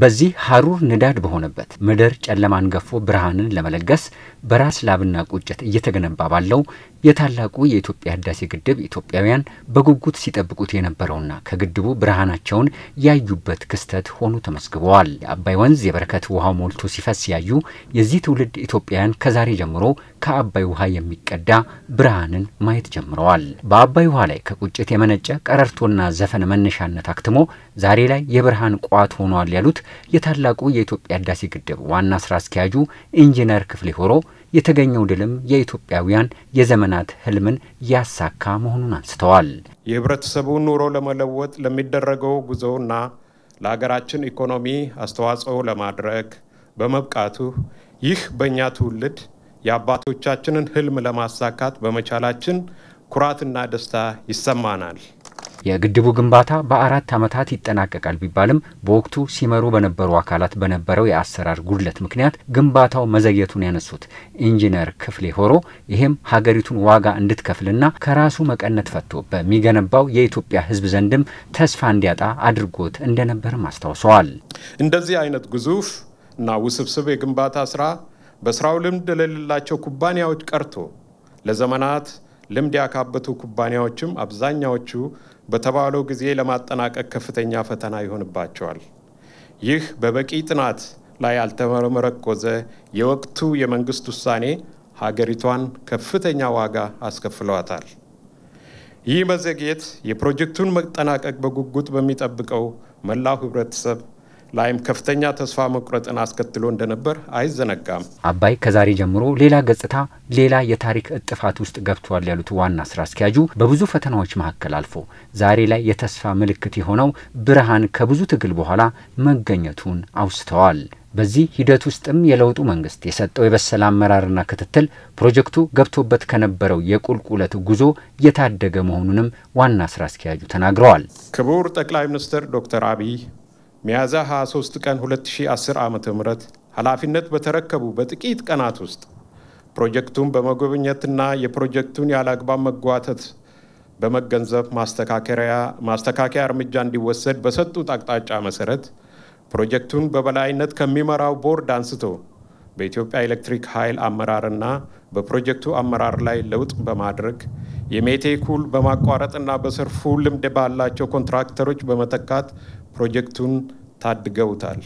በዚህ ሐሩር ንዳድ በሆነበት ምድር ጨለማን ገፎ ብርሃንን ለመለገስ በራስ ላብና ቁጭት እየተገነባ ባለው የታላቁ የኢትዮጵያ ህዳሴ ግድብ ኢትዮጵያውያን በጉጉት ሲጠብቁት የነበረውና ከግድቡ ብርሃናቸውን ያዩበት ክስተት ሆኖ ተመዝግበዋል። የአባይ ወንዝ የበረከት ውሃው ሞልቶ ሲፈስ ያዩ የዚህ ትውልድ ኢትዮጵያውያን ከዛሬ ጀምሮ ከአባይ ውሃ የሚቀዳ ብርሃንን ማየት ጀምረዋል። በአባይ ውሃ ላይ ከቁጭት የመነጨ ቀረርቶና ዘፈን መነሻነት አክትሞ ዛሬ ላይ የብርሃን ቋት ሆኗል ያሉት የታላቁ የኢትዮጵያ ህዳሴ ግድብ ዋና ስራ አስኪያጁ ኢንጂነር ክፍሌ ሆሮ የተገኘው ድልም የኢትዮጵያውያን የዘመናት ህልምን ያሳካ መሆኑን አንስተዋል። የህብረተሰቡን ኑሮ ለመለወጥ ለሚደረገው ጉዞና ለሀገራችን ኢኮኖሚ አስተዋጽኦ ለማድረግ በመብቃቱ ይህ በእኛ ትውልድ የአባቶቻችንን ህልም ለማሳካት በመቻላችን ኩራትና ደስታ ይሰማናል። የግድቡ ግንባታ በአራት ዓመታት ይጠናቀቃል ቢባልም በወቅቱ ሲመሩ በነበሩ አካላት በነበረው የአሰራር ጉድለት ምክንያት ግንባታው መዘግየቱን ያነሱት ኢንጂነር ክፍሌ ሆሮ ይህም ሀገሪቱን ዋጋ እንድትከፍልና ከራሱ መቀነት ፈቶ በሚገነባው የኢትዮጵያ ሕዝብ ዘንድም ተስፋ እንዲያጣ አድርጎት እንደነበርም አስታውሰዋል። እንደዚህ አይነት ግዙፍ እና ውስብስብ የግንባታ ስራ በስራው ልምድ ለሌላቸው ኩባንያዎች ቀርቶ ለዘመናት ልምድ ያካበቱ ኩባንያዎችም አብዛኛዎቹ በተባለው ጊዜ ለማጠናቀቅ ከፍተኛ ፈተና ይሆንባቸዋል። ይህ በበቂ ጥናት ላይ ያልተመረኮዘ የወቅቱ የመንግስት ውሳኔ ሀገሪቷን ከፍተኛ ዋጋ አስከፍለዋታል። ይህ መዘግየት የፕሮጀክቱን መጠናቀቅ በጉጉት በሚጠብቀው መላው ህብረተሰብ ላይም ከፍተኛ ተስፋ መቁረጥን አስከትሎ እንደነበር አይዘነጋም። አባይ ከዛሬ ጀምሮ ሌላ ገጽታ፣ ሌላ የታሪክ እጥፋት ውስጥ ገብቷል ያሉት ዋና ስራ አስኪያጁ በብዙ ፈተናዎች መካከል አልፎ ዛሬ ላይ የተስፋ ምልክት የሆነው ብርሃን ከብዙ ትግል በኋላ መገኘቱን አውስተዋል። በዚህ ሂደት ውስጥም የለውጡ መንግስት የሰጠው የበሰለ አመራርና ክትትል ፕሮጀክቱ ገብቶበት ከነበረው የቁልቁለት ጉዞ የታደገ መሆኑንም ዋና ስራ አስኪያጁ ተናግረዋል። ክቡር ጠቅላይ ሚኒስትር ዶክተር አብይ ሚያዝያ 23 ቀን 2010 ዓ ም ኃላፊነት በተረከቡ በጥቂት ቀናት ውስጥ ፕሮጀክቱን በመጎብኘትና የፕሮጀክቱን ያለአግባብ መጓተት በመገንዘብ ማስተካከያ እርምጃ እንዲወሰድ በሰጡት አቅጣጫ መሰረት ፕሮጀክቱን በበላይነት ከሚመራው ቦርድ አንስቶ በኢትዮጵያ ኤሌክትሪክ ኃይል አመራርና በፕሮጀክቱ አመራር ላይ ለውጥ በማድረግ የሜቴኩል በማቋረጥና በሰርፉ ልምድ ባላቸው ኮንትራክተሮች በመተካት ፕሮጀክቱን ታድገውታል።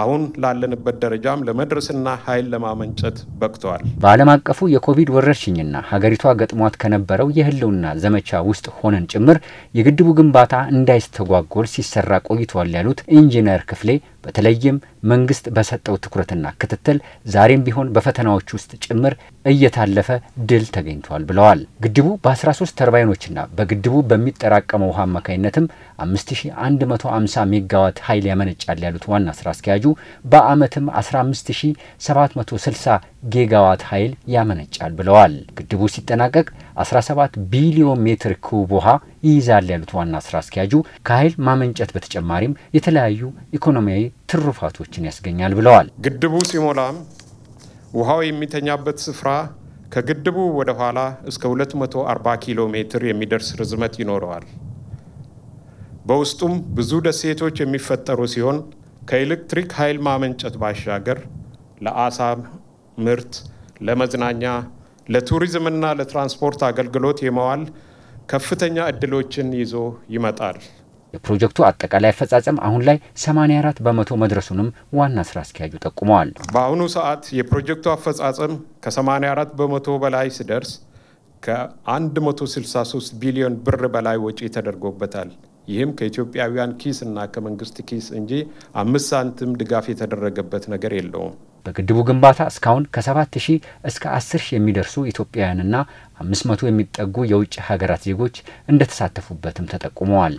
አሁን ላለንበት ደረጃም ለመድረስና ኃይል ለማመንጨት በቅተዋል። በዓለም አቀፉ የኮቪድ ወረርሽኝና ሀገሪቷ ገጥሟት ከነበረው የህልውና ዘመቻ ውስጥ ሆነን ጭምር የግድቡ ግንባታ እንዳይስተጓጎል ሲሰራ ቆይቷል ያሉት ኢንጂነር ክፍሌ በተለይም መንግስት በሰጠው ትኩረትና ክትትል ዛሬም ቢሆን በፈተናዎች ውስጥ ጭምር እየታለፈ ድል ተገኝቷል ብለዋል። ግድቡ በ13 ተርባይኖችና በግድቡ በሚጠራቀመው ውሃ አማካኝነትም 5150 ሜጋዋት ኃይል ያመነጫል ያሉት ዋና ስራ አስኪያጁ በአመትም 15760 ጊጋዋት ኃይል ያመነጫል ብለዋል። ግድቡ ሲጠናቀቅ 17 ቢሊዮን ሜትር ኩብ ውሃ ይይዛል ያሉት ዋና ስራ አስኪያጁ ከኃይል ማመንጨት በተጨማሪም የተለያዩ ኢኮኖሚያዊ ትሩፋቶችን ያስገኛል ብለዋል። ግድቡ ሲሞላም ውሃው የሚተኛበት ስፍራ ከግድቡ ወደ ኋላ እስከ 240 ኪሎ ሜትር የሚደርስ ርዝመት ይኖረዋል። በውስጡም ብዙ ደሴቶች የሚፈጠሩ ሲሆን ከኤሌክትሪክ ኃይል ማመንጨት ባሻገር ለአሳ ምርት ለመዝናኛ፣ ለቱሪዝምና ለትራንስፖርት አገልግሎት የመዋል ከፍተኛ እድሎችን ይዞ ይመጣል። የፕሮጀክቱ አጠቃላይ አፈጻጸም አሁን ላይ 84 በመቶ መድረሱንም ዋና ስራ አስኪያጁ ጠቁመዋል። በአሁኑ ሰዓት የፕሮጀክቱ አፈጻጸም ከ84 በመቶ በላይ ሲደርስ ከ163 ቢሊዮን ብር በላይ ወጪ ተደርጎበታል። ይህም ከኢትዮጵያውያን ኪስ እና ከመንግስት ኪስ እንጂ አምስት ሳንቲም ድጋፍ የተደረገበት ነገር የለውም። በግድቡ ግንባታ እስካሁን ከ7 ሺህ እስከ 10 ሺህ የሚደርሱ ኢትዮጵያውያንና 500 የሚጠጉ የውጭ ሀገራት ዜጎች እንደተሳተፉበትም ተጠቁመዋል።